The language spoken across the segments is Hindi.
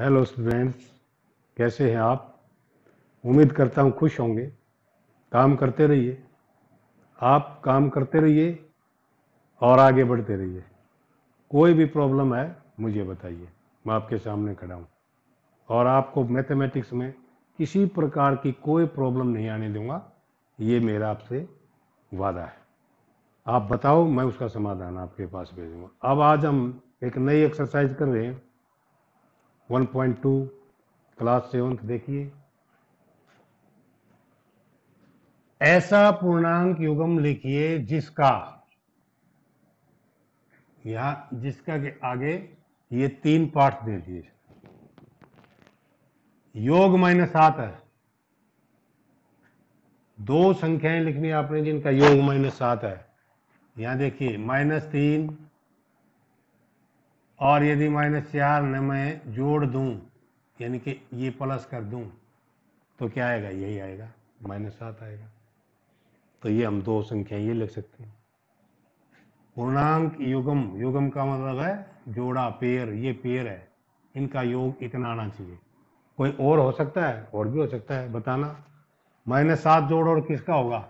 हेलो स्टूडेंट्स कैसे हैं आप उम्मीद करता हूं खुश होंगे काम करते रहिए आप काम करते रहिए और आगे बढ़ते रहिए कोई भी प्रॉब्लम है मुझे बताइए मैं आपके सामने खड़ा हूं और आपको मैथमेटिक्स में किसी प्रकार की कोई प्रॉब्लम नहीं आने दूंगा ये मेरा आपसे वादा है आप बताओ मैं उसका समाधान आपके पास भेजूंगा अब आज हम एक नई एक्सरसाइज कर रहे हैं 1.2 क्लास सेवंथ देखिए ऐसा पूर्णांक युगम लिखिए जिसका यहां जिसका के आगे ये तीन पार्ट दे दिए योग माइनस सात है दो संख्याएं लिखनी आपने जिनका योग माइनस सात है यहां देखिए माइनस तीन और यदि माइनस चार न मैं जोड़ दूं यानी कि ये प्लस कर दूं तो क्या आएगा यही आएगा माइनस सात आएगा तो ये हम दो संख्याएं ये लिख सकते हैं पूर्णांक युगम युगम का मतलब है जोड़ा पेड़ ये पेड़ है इनका योग इतना आना चाहिए कोई और हो सकता है और भी हो सकता है बताना माइनस सात जोड़ और किसका होगा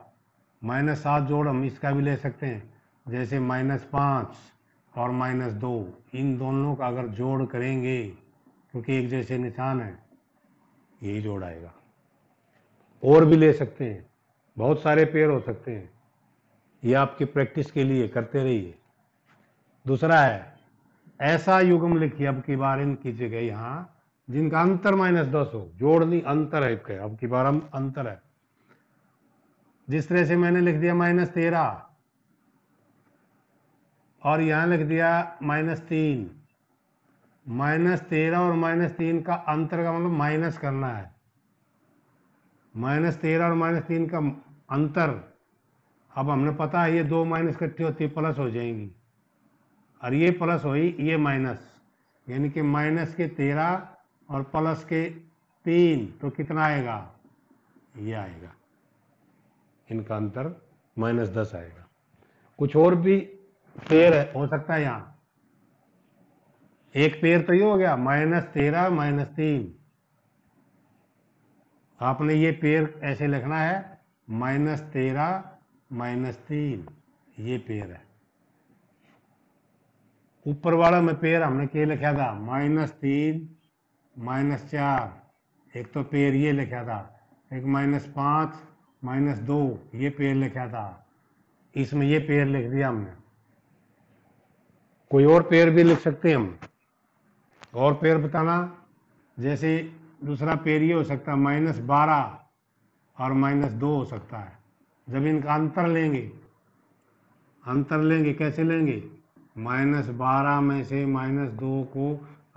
माइनस सात जोड़ हम इसका भी ले सकते हैं जैसे माइनस पाँच और माइनस दो इन दोनों का अगर जोड़ करेंगे क्योंकि एक जैसे निशान है यही जोड़ आएगा और भी ले सकते हैं बहुत सारे पेयर हो सकते हैं ये आपकी प्रैक्टिस के लिए करते रहिए दूसरा है ऐसा युगम लिखिए अब की बार इन कीजिएगा यहाँ जिनका अंतर माइनस दस हो जोड़ नहीं अंतर है अब की बार हम अंतर है जिस तरह से मैंने लिख दिया माइनस तेरह और यहाँ लिख दिया माइनस तीन माइनस तेरह और माइनस तीन का अंतर का मतलब माइनस करना है माइनस तेरह और माइनस तीन का अंतर अब हमने पता है ये दो माइनस इकट्ठी होती है प्लस हो जाएंगी और ये प्लस हुई ये माइनस यानी कि माइनस के तेरह और प्लस के तीन तो कितना आएगा ये आएगा इनका अंतर माइनस दस आएगा कुछ और भी पेड़ हो सकता है यहां एक पेड़ तो ये हो गया माइनस तेरह माइनस तीन आपने ये पेड़ ऐसे लिखना है माइनस तेरह माइनस तीन ये पेड़ है ऊपर वाला में पेड़ हमने क्या लिखा था माइनस तीन माइनस चार एक तो पेड़ ये लिखा था एक माइनस पांच माइनस दो ये पेड़ लिखा था इसमें ये पेड़ लिख दिया हमने कोई और पेयर भी लिख सकते हैं हम और पेयर बताना जैसे दूसरा पेयर ये हो सकता है माइनस बारह और माइनस दो हो सकता है जब इनका अंतर लेंगे अंतर लेंगे कैसे लेंगे माइनस बारह में से माइनस दो को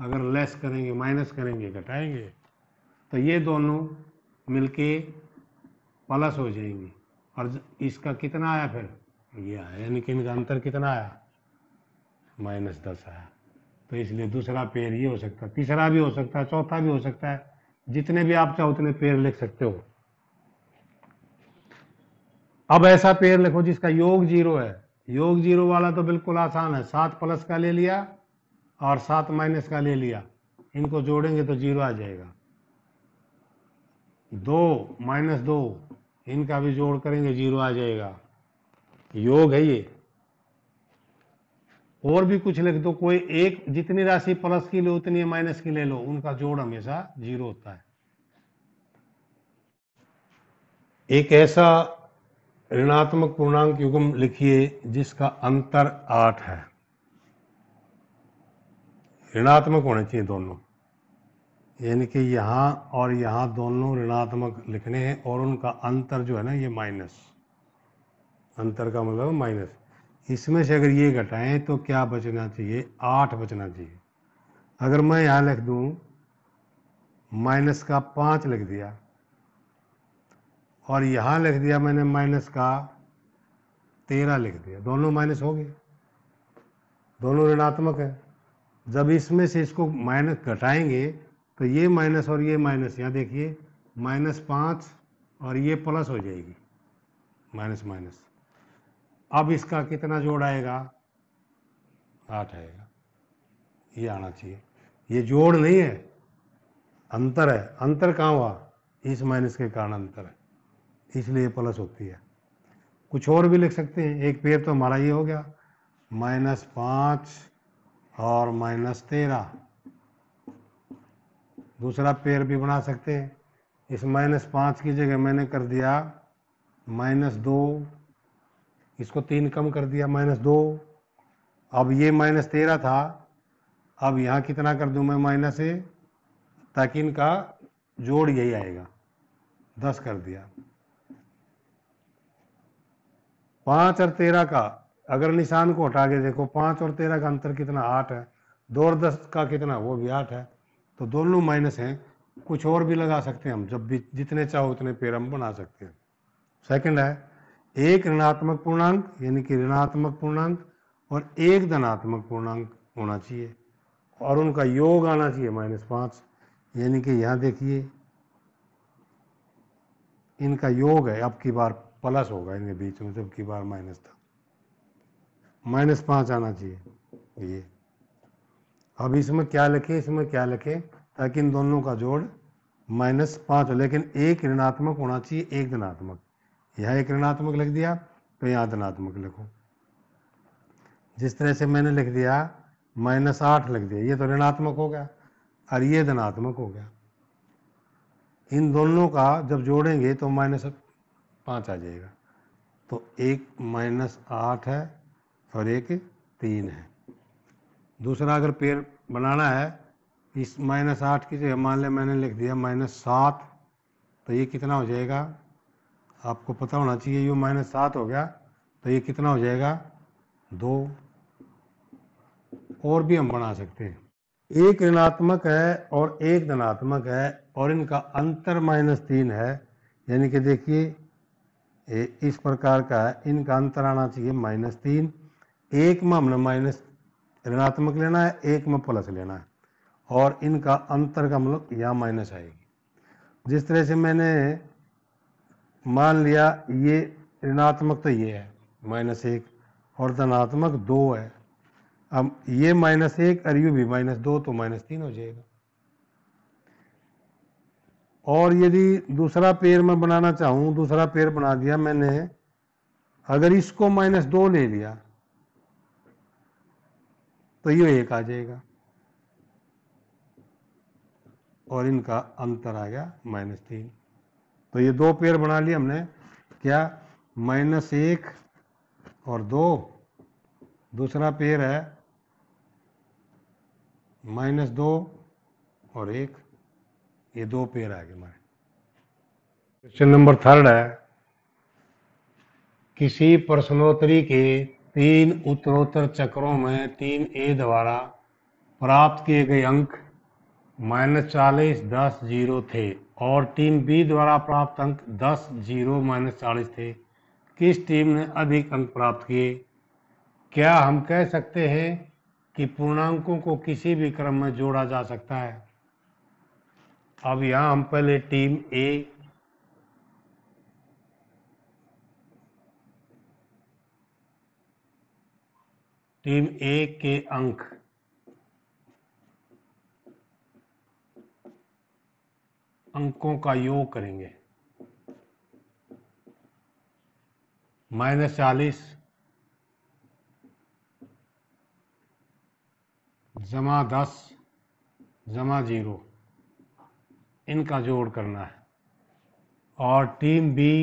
अगर लेस करेंगे माइनस करेंगे घटाएंगे तो ये दोनों मिलके प्लस हो जाएंगे और इसका कितना आया फिर ये आया यानी कि इनका अंतर कितना आया माइनस दस आया तो इसलिए दूसरा पेड़ ये हो सकता है तीसरा भी हो सकता है चौथा भी हो सकता है जितने भी आप चाहो उतने पेड़ लिख सकते हो अब ऐसा पेड़ लिखो जिसका योग जीरो है योग जीरो वाला तो बिल्कुल आसान है सात प्लस का ले लिया और सात माइनस का ले लिया इनको जोड़ेंगे तो जीरो आ जाएगा दो माइनस दो इनका भी जोड़ करेंगे जीरो आ जाएगा योग है ये और भी कुछ लिख दो कोई एक जितनी राशि प्लस की लो उतनी माइनस की ले लो उनका जोड़ हमेशा जीरो होता है एक ऐसा ऋणात्मक पूर्णांक युगम लिखिए जिसका अंतर आठ है ऋणात्मक होने चाहिए दोनों यानी कि यहां और यहां दोनों ऋणात्मक लिखने हैं और उनका अंतर जो है ना ये माइनस अंतर का मतलब माइनस इसमें से अगर ये घटाएं तो क्या बचना चाहिए आठ बचना चाहिए अगर मैं यहाँ लिख दूँ माइनस का पाँच लिख दिया और यहाँ लिख दिया मैंने माइनस का तेरह लिख दिया दोनों माइनस हो गए दोनों ऋणात्मक है जब इसमें से इसको माइनस घटाएंगे तो ये माइनस और ये माइनस यहाँ देखिए माइनस पाँच और ये प्लस हो जाएगी माइनस माइनस अब इसका कितना जोड़ आएगा आठ आएगा ये आना चाहिए ये जोड़ नहीं है अंतर है अंतर कहाँ हुआ इस माइनस के कारण अंतर है इसलिए प्लस होती है कुछ और भी लिख सकते हैं एक पेड़ तो हमारा ये हो गया माइनस पाँच और माइनस तेरह दूसरा पेयर भी बना सकते हैं इस माइनस पाँच की जगह मैंने कर दिया माइनस दो इसको तीन कम कर दिया माइनस दो अब ये माइनस तेरह था अब यहाँ कितना कर दूँ मैं माइनस ए ताकि इनका जोड़ यही आएगा दस कर दिया पाँच और तेरह का अगर निशान को हटा के देखो पाँच और तेरह का अंतर कितना आठ है दो और दस का कितना वो भी आठ है तो दोनों माइनस हैं कुछ और भी लगा सकते हैं हम जब भी जितने चाहो उतने पेड़ हम बना सकते हैं सेकंड है एक ऋणात्मक पूर्णांक यानी कि ऋणात्मक पूर्णांक और एक धनात्मक पूर्णांक होना चाहिए और उनका योग आना चाहिए माइनस पाँच यानी कि यहाँ देखिए इनका योग है अब की बार प्लस होगा इनके बीच में जब की बार माइनस था माइनस पाँच आना चाहिए ये अब इसमें क्या लिखे इसमें क्या लिखे ताकि इन दोनों का जोड़ माइनस पाँच हो लेकिन एक ऋणात्मक होना चाहिए एक धनात्मक यह एक ऋणात्मक लिख दिया तो यहाँ धनात्मक लिखो जिस तरह से मैंने लिख दिया माइनस आठ लिख दिया ये तो ऋणात्मक हो गया और ये धनात्मक हो गया इन दोनों का जब जोड़ेंगे तो माइनस पाँच आ जाएगा तो एक माइनस आठ है और एक तीन है दूसरा अगर पेड़ बनाना है इस माइनस आठ की जगह मान लें मैंने लिख दिया माइनस सात तो ये कितना हो जाएगा आपको पता होना चाहिए यू माइनस सात हो गया तो ये कितना हो जाएगा दो और भी हम बना सकते हैं एक ऋणात्मक है और एक धनात्मक है और इनका अंतर माइनस तीन है यानी कि देखिए इस प्रकार का है इनका अंतर आना चाहिए माइनस तीन एक में हमने माइनस ऋणात्मक लेना है एक में प्लस लेना है और इनका अंतर का मतलब यहाँ माइनस आएगी जिस तरह से मैंने मान लिया ये ऋणात्मक तो ये है माइनस एक और धनात्मक दो है अब ये माइनस एक और यू भी माइनस दो तो माइनस तीन हो जाएगा और यदि दूसरा पेड़ मैं बनाना चाहूँ दूसरा पेड़ बना दिया मैंने अगर इसको माइनस दो ले लिया तो ये एक आ जाएगा और इनका अंतर आ गया माइनस तीन तो ये दो पेयर बना लिए हमने क्या माइनस एक और दो दूसरा पेयर है माइनस दो और एक ये दो पेयर आ गए हमारे क्वेश्चन नंबर थर्ड है किसी प्रश्नोत्तरी के तीन उत्तरोत्तर चक्रों में तीन ए द्वारा प्राप्त किए गए अंक माइनस चालीस दस जीरो थे और टीम बी द्वारा प्राप्त अंक दस जीरो माइनस चालीस थे किस टीम ने अधिक अंक प्राप्त किए क्या हम कह सकते हैं कि पूर्णांकों को किसी भी क्रम में जोड़ा जा सकता है अब यहाँ हम पहले टीम ए टीम ए के अंक अंकों का योग करेंगे माइनस चालीस जमा दस जमा जीरो इनका जोड़ करना है और टीम बी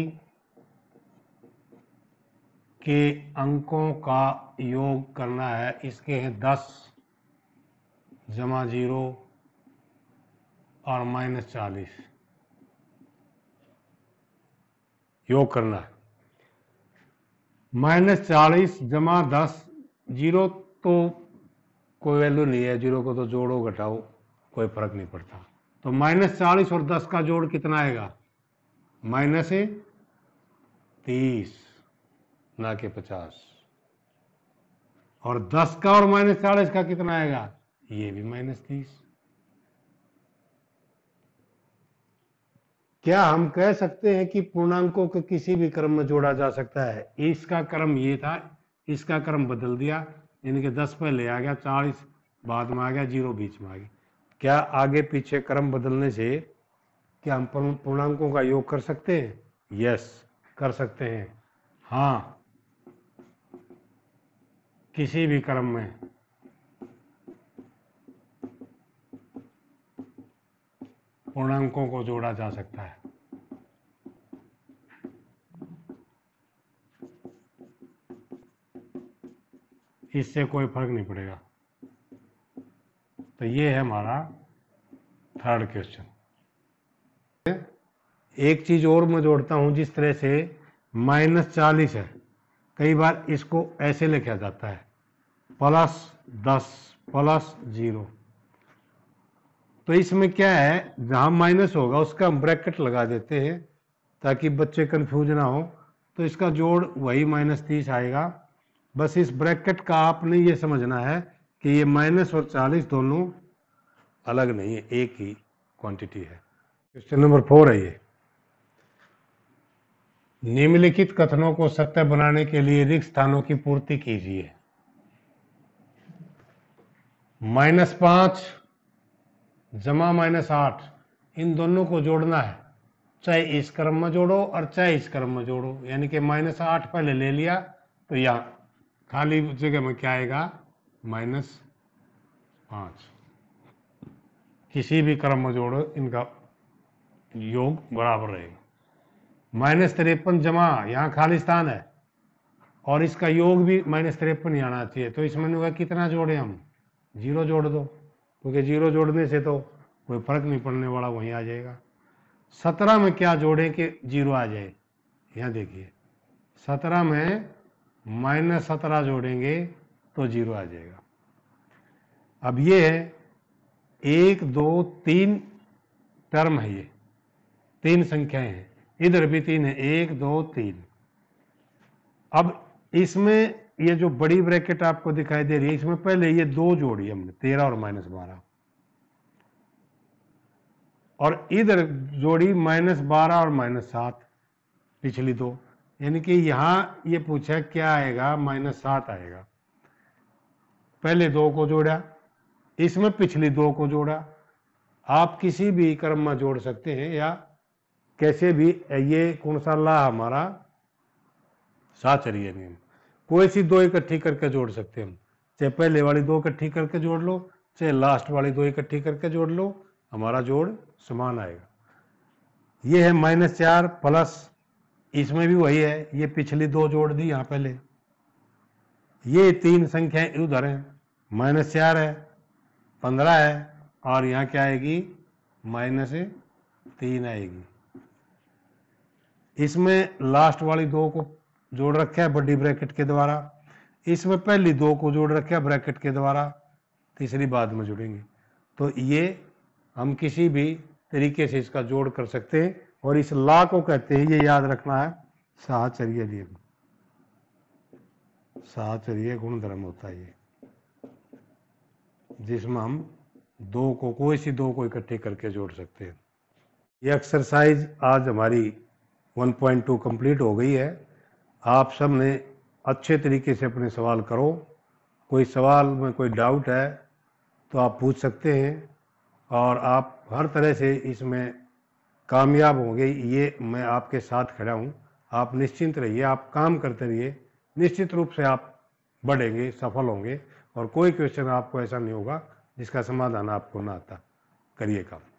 के अंकों का योग करना है इसके हैं दस जमा जीरो और माइनस चालीस योग करना है माइनस चालीस जमा दस जीरो तो कोई वैल्यू नहीं है जीरो को तो जोड़ो घटाओ कोई फर्क नहीं पड़ता तो माइनस चालीस और दस का जोड़ कितना आएगा माइनस तीस ना के पचास और दस का और माइनस चालीस का कितना आएगा ये भी माइनस तीस क्या हम कह सकते हैं कि पूर्णांकों को किसी भी क्रम में जोड़ा जा सकता है इसका क्रम ये था इसका क्रम बदल दिया इनके दस पहले आ गया चालीस बाद में आ गया जीरो बीच में आ गया क्या आगे पीछे क्रम बदलने से क्या हम पूर्णांकों का योग कर सकते हैं यस कर सकते हैं हाँ किसी भी क्रम में पूर्णांकों को जोड़ा जा सकता है इससे कोई फर्क नहीं पड़ेगा तो ये है हमारा थर्ड क्वेश्चन एक चीज और मैं जोड़ता हूं जिस तरह से माइनस चालीस है कई बार इसको ऐसे लिखा जाता है प्लस दस प्लस जीरो तो इसमें क्या है जहां माइनस होगा उसका हम ब्रैकेट लगा देते हैं ताकि बच्चे कंफ्यूज ना हो तो इसका जोड़ वही माइनस तीस आएगा बस इस ब्रैकेट का आपने ये समझना है कि ये माइनस और चालीस दोनों अलग नहीं है एक ही क्वांटिटी है क्वेश्चन नंबर फोर है ये निम्नलिखित कथनों को सत्य बनाने के लिए रिक्त स्थानों की पूर्ति कीजिए माइनस पांच जमा माइनस आठ इन दोनों को जोड़ना है चाहे इस क्रम में जोड़ो और चाहे इस क्रम में जोड़ो यानी कि माइनस आठ पहले ले लिया तो यहाँ खाली जगह में क्या आएगा माइनस पाँच किसी भी क्रम में जोड़ो इनका योग बराबर रहेगा माइनस तिरपन जमा यहाँ खाली स्थान है और इसका योग भी माइनस तिरपन ही आना चाहिए तो इसमें कितना जोड़े हम जीरो जोड़ दो क्योंकि जीरो जोड़ने से तो कोई फर्क नहीं पड़ने वाला वहीं आ जाएगा सत्रह में क्या जोड़ें कि जीरो आ जाए यहाँ देखिए सत्रह में माइनस सत्रह जोड़ेंगे तो जीरो आ जाएगा अब ये है एक दो तीन टर्म है ये तीन संख्याएं हैं इधर भी तीन है एक दो तीन अब इसमें ये जो बड़ी ब्रैकेट आपको दिखाई दे रही है इसमें पहले ये दो जोड़ी हमने तेरह और माइनस बारह और इधर जोड़ी माइनस बारह और माइनस सात पिछली दो यानी कि यहां ये पूछा क्या आएगा माइनस सात आएगा पहले दो को जोड़ा इसमें पिछली दो को जोड़ा आप किसी भी क्रम में जोड़ सकते हैं या कैसे भी ये कौन सा ला हमारा साचरीय नियम कोई सी दो इकट्ठी करके जोड़ सकते हैं हम चाहे पहले वाली दो इकट्ठी करके जोड़ लो चाहे लास्ट वाली दो इकट्ठी करके जोड़ लो हमारा जोड़ समान आएगा ये है माइनस चार प्लस इसमें भी वही है ये पिछली दो जोड़ दी यहां पहले ये तीन संख्याएं उधर हैं माइनस चार है पंद्रह है और यहां क्या आएगी माइनस तीन आएगी इसमें लास्ट वाली दो को जोड़ रखा है बड़ी ब्रैकेट के द्वारा इसमें पहली दो को जोड़ रखा है ब्रैकेट के द्वारा तीसरी बाद में जुड़ेंगे तो ये हम किसी भी तरीके से इसका जोड़ कर सकते हैं और इस ला को कहते हैं ये याद रखना है साहचर्य नियम साहचर्य गुणधर्म होता है ये जिसमें हम दो को कोई सी दो को इकट्ठे करके जोड़ सकते हैं ये एक्सरसाइज आज हमारी 1.2 कंप्लीट हो गई है आप सब ने अच्छे तरीके से अपने सवाल करो कोई सवाल में कोई डाउट है तो आप पूछ सकते हैं और आप हर तरह से इसमें कामयाब होंगे ये मैं आपके साथ खड़ा हूँ आप निश्चिंत रहिए आप काम करते रहिए निश्चित रूप से आप बढ़ेंगे सफल होंगे और कोई क्वेश्चन आपको ऐसा नहीं होगा जिसका समाधान आपको ना आता करिए काम